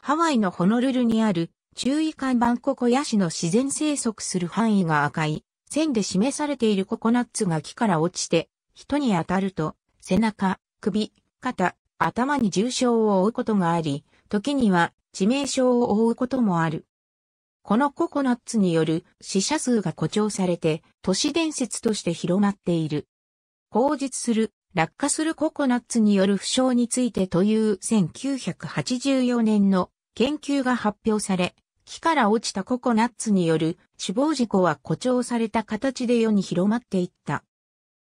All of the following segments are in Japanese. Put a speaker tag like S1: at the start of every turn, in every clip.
S1: ハワイのホノルルにある注意看板ココヤシの自然生息する範囲が赤い線で示されているココナッツが木から落ちて人に当たると背中、首、肩、頭に重傷を負うことがあり、時には致命傷を負うこともある。このココナッツによる死者数が誇張されて都市伝説として広まっている。口述する落下するココナッツによる負傷についてという1984年の研究が発表され、木から落ちたココナッツによる死亡事故は誇張された形で世に広まっていった。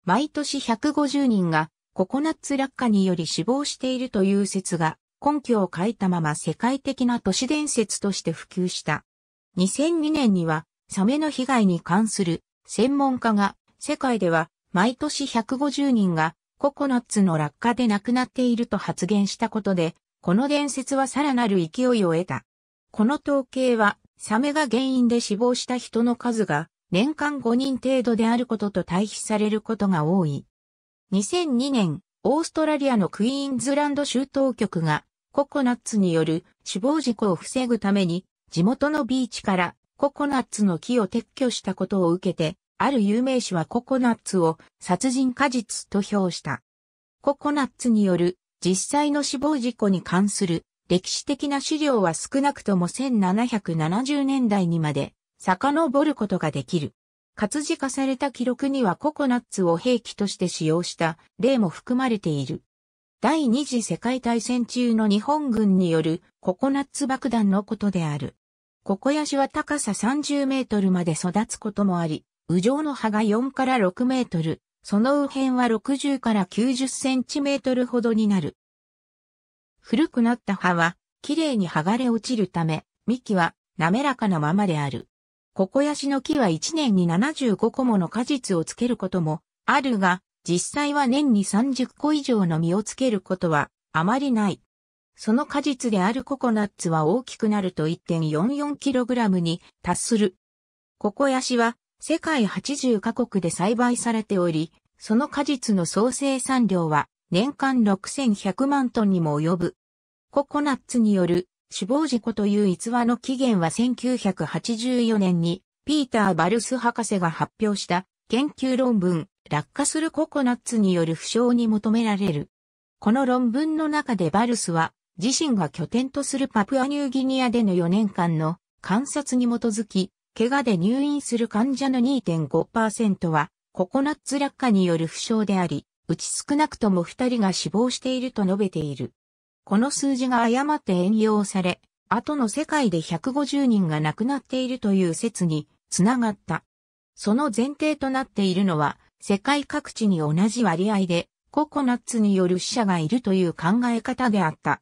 S1: 毎年150人がココナッツ落下により死亡しているという説が根拠を書いたまま世界的な都市伝説として普及した。2002年にはサメの被害に関する専門家が世界では毎年150人がココナッツの落下で亡くなっていると発言したことで、この伝説はさらなる勢いを得た。この統計は、サメが原因で死亡した人の数が、年間5人程度であることと対比されることが多い。2002年、オーストラリアのクイーンズランド州当局が、ココナッツによる死亡事故を防ぐために、地元のビーチからココナッツの木を撤去したことを受けて、ある有名詞はココナッツを殺人果実と評した。ココナッツによる実際の死亡事故に関する歴史的な資料は少なくとも1770年代にまで遡ることができる。活字化された記録にはココナッツを兵器として使用した例も含まれている。第二次世界大戦中の日本軍によるココナッツ爆弾のことである。ココヤシは高さ30メートルまで育つこともあり、右上の葉が4から6メートル、その右辺は60から90センチメートルほどになる。古くなった葉は、綺麗に剥がれ落ちるため、幹は滑らかなままである。ココヤシの木は1年に75個もの果実をつけることもあるが、実際は年に30個以上の実をつけることはあまりない。その果実であるココナッツは大きくなると 1.44kg に達する。ココヤシは世界80カ国で栽培されており、その果実の総生産量は年間6100万トンにも及ぶ。ココナッツによる死亡事故という逸話の起源は1984年にピーター・バルス博士が発表した研究論文落下するココナッツによる負傷に求められる。この論文の中でバルスは自身が拠点とするパプアニューギニアでの4年間の観察に基づき怪我で入院する患者の2.5%は、ココナッツ落下による負傷であり、うち少なくとも2人が死亡していると述べている。この数字が誤って援用され、後の世界で150人が亡くなっているという説につながった。その前提となっているのは、世界各地に同じ割合でココナッツによる死者がいるという考え方であった。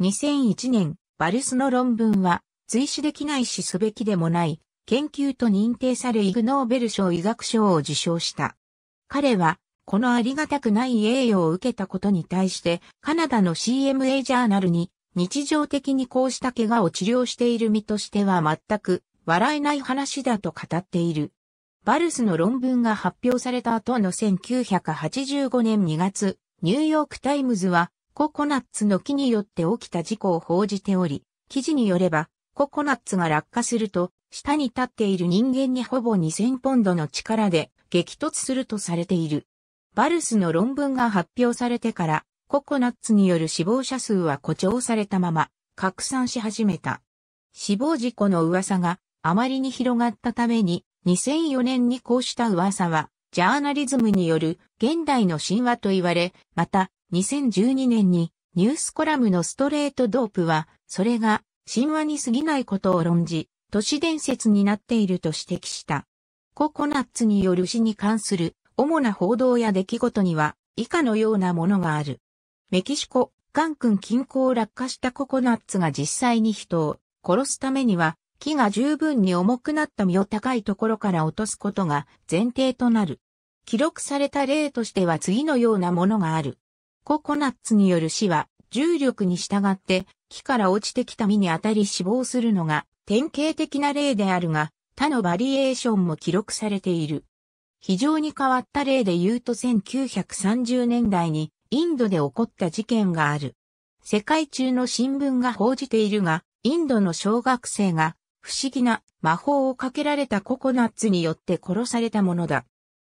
S1: 2001年、バルスの論文は、追試できないしすべきでもない、研究と認定されイグノーベル賞医学賞を受賞した。彼は、このありがたくない栄誉を受けたことに対して、カナダの CMA ジャーナルに、日常的にこうした怪我を治療している身としては全く笑えない話だと語っている。バルスの論文が発表された後の1985年2月、ニューヨークタイムズはココナッツの木によって起きた事故を報じており、記事によればココナッツが落下すると下に立っている人間にほぼ2000ポンドの力で激突するとされている。バルスの論文が発表されてから、ココナッツによる死亡者数は誇張されたまま、拡散し始めた。死亡事故の噂があまりに広がったために、2004年にこうした噂は、ジャーナリズムによる現代の神話と言われ、また、2012年にニュースコラムのストレートドープは、それが神話に過ぎないことを論じ、都市伝説になっていると指摘した。ココナッツによる死に関する主な報道や出来事には以下のようなものがある。メキシコ、カンクン近郊落下したココナッツが実際に人を殺すためには木が十分に重くなった実を高いところから落とすことが前提となる。記録された例としては次のようなものがある。ココナッツによる死は重力に従って木から落ちてきた実に当たり死亡するのが典型的な例であるが、他のバリエーションも記録されている。非常に変わった例で言うと1930年代にインドで起こった事件がある。世界中の新聞が報じているが、インドの小学生が不思議な魔法をかけられたココナッツによって殺されたものだ。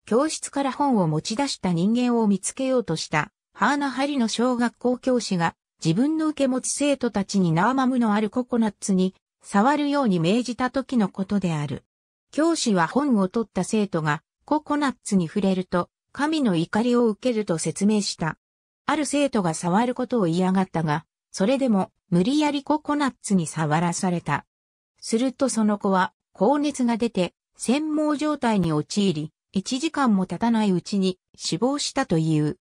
S1: 教室から本を持ち出した人間を見つけようとしたハーナハリの小学校教師が自分の受け持ち生徒たちにナーマムのあるココナッツに触るように命じた時のことである。教師は本を取った生徒がココナッツに触れると神の怒りを受けると説明した。ある生徒が触ることを嫌がったが、それでも無理やりココナッツに触らされた。するとその子は高熱が出て専門状態に陥り、1時間も経たないうちに死亡したという。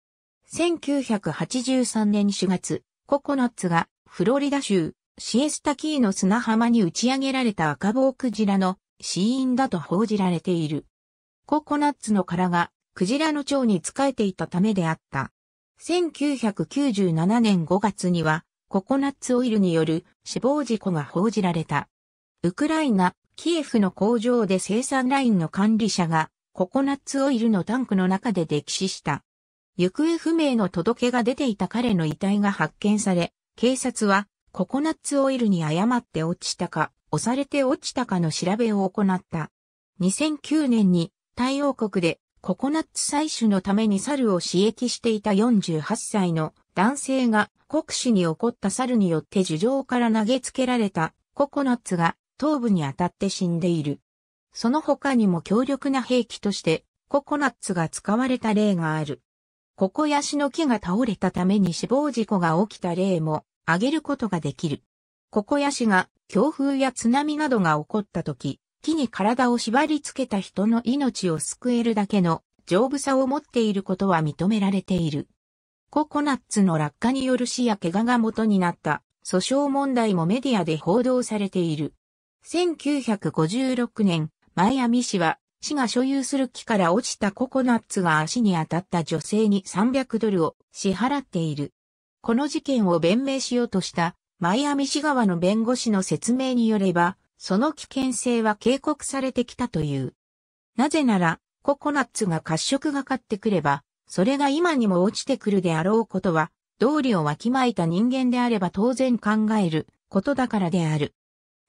S1: 1983年4月、ココナッツがフロリダ州シエスタキーの砂浜に打ち上げられた赤棒クジラの死因だと報じられている。ココナッツの殻がクジラの腸に仕えていたためであった。1997年5月にはココナッツオイルによる死亡事故が報じられた。ウクライナ、キエフの工場で生産ラインの管理者がココナッツオイルのタンクの中で溺死した。行方不明の届けが出ていた彼の遺体が発見され、警察はココナッツオイルに誤って落ちたか、押されて落ちたかの調べを行った。2009年に太陽国でココナッツ採取のために猿を刺激していた48歳の男性が国死に起こった猿によって樹上から投げつけられたココナッツが頭部に当たって死んでいる。その他にも強力な兵器としてココナッツが使われた例がある。ここヤシの木が倒れたために死亡事故が起きた例も挙げることができる。ここヤシが強風や津波などが起こった時、木に体を縛り付けた人の命を救えるだけの丈夫さを持っていることは認められている。ココナッツの落下による死や怪我が元になった訴訟問題もメディアで報道されている。1956年、マイアミ市は市が所有する木から落ちたココナッツが足に当たった女性に300ドルを支払っている。この事件を弁明しようとしたマイアミ市側の弁護士の説明によれば、その危険性は警告されてきたという。なぜなら、ココナッツが褐色がかってくれば、それが今にも落ちてくるであろうことは、道理をわきまえた人間であれば当然考えることだからである。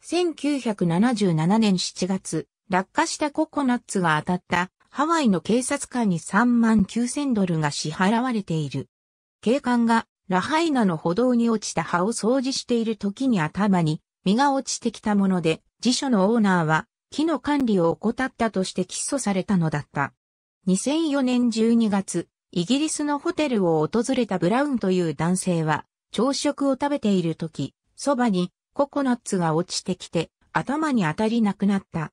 S1: 1977年7月、落下したココナッツが当たったハワイの警察官に3万9000ドルが支払われている。警官がラハイナの歩道に落ちた葉を掃除している時に頭に実が落ちてきたもので、辞書のオーナーは木の管理を怠ったとして起訴されたのだった。2004年12月、イギリスのホテルを訪れたブラウンという男性は、朝食を食べている時、そばにココナッツが落ちてきて頭に当たりなくなった。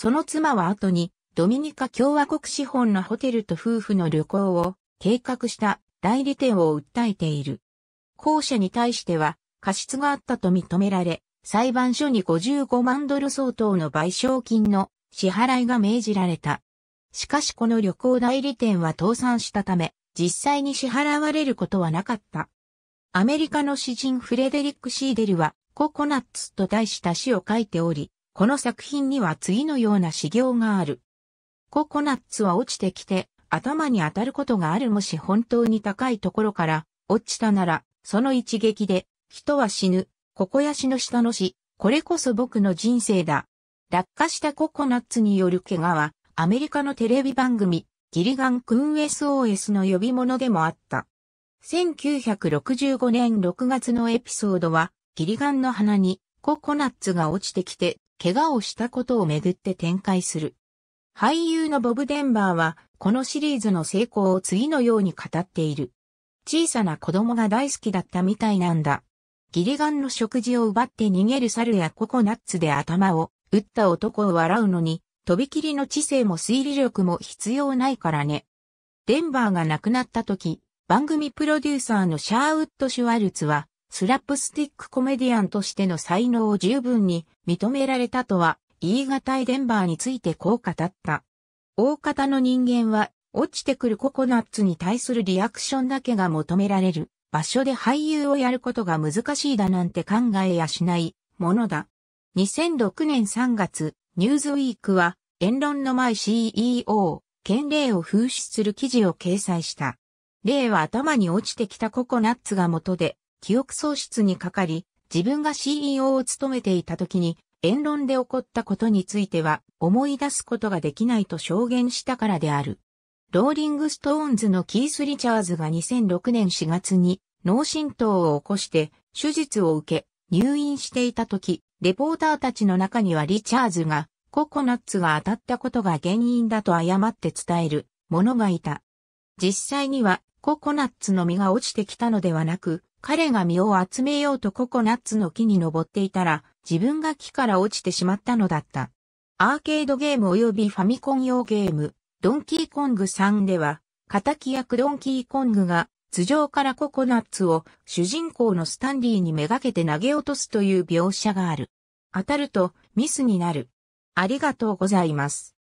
S1: その妻は後に、ドミニカ共和国資本のホテルと夫婦の旅行を計画した代理店を訴えている。後者に対しては過失があったと認められ、裁判所に55万ドル相当の賠償金の支払いが命じられた。しかしこの旅行代理店は倒産したため、実際に支払われることはなかった。アメリカの詩人フレデリック・シーデルは、ココナッツと題した詩を書いており、この作品には次のような修行がある。ココナッツは落ちてきて、頭に当たることがあるもし本当に高いところから落ちたなら、その一撃で、人は死ぬ、ここやしの下の死、これこそ僕の人生だ。落下したココナッツによる怪我は、アメリカのテレビ番組、ギリガン・クン SOS の呼び物でもあった。1965年6月のエピソードは、ギリガンの花にココナッツが落ちてきて怪我をしたことをめぐって展開する。俳優のボブ・デンバーは、このシリーズの成功を次のように語っている。小さな子供が大好きだったみたいなんだ。ギリガンの食事を奪って逃げる猿やココナッツで頭を打った男を笑うのに、とびきりの知性も推理力も必要ないからね。デンバーが亡くなった時、番組プロデューサーのシャーウッド・シュワルツは、スラップスティックコメディアンとしての才能を十分に認められたとは言い難いデンバーについてこう語った。大方の人間は落ちてくるココナッツに対するリアクションだけが求められる場所で俳優をやることが難しいだなんて考えやしないものだ。2006年3月、ニューズウィークは言論の前 CEO、県令を風刺する記事を掲載した。例は頭に落ちてきたココナッツが元で、記憶喪失にかかり、自分が CEO を務めていた時に、言論で起こったことについては思い出すことができないと証言したからである。ローリングストーンズのキース・リチャーズが2006年4月に脳震盪を起こして手術を受け入院していた時、レポーターたちの中にはリチャーズがココナッツが当たったことが原因だと誤って伝える者がいた。実際にはココナッツの実が落ちてきたのではなく、彼が実を集めようとココナッツの木に登っていたら、自分が木から落ちてしまったのだった。アーケードゲーム及びファミコン用ゲーム、ドンキーコング3では、敵役ドンキーコングが頭上からココナッツを主人公のスタンリーにめがけて投げ落とすという描写がある。当たるとミスになる。ありがとうございます。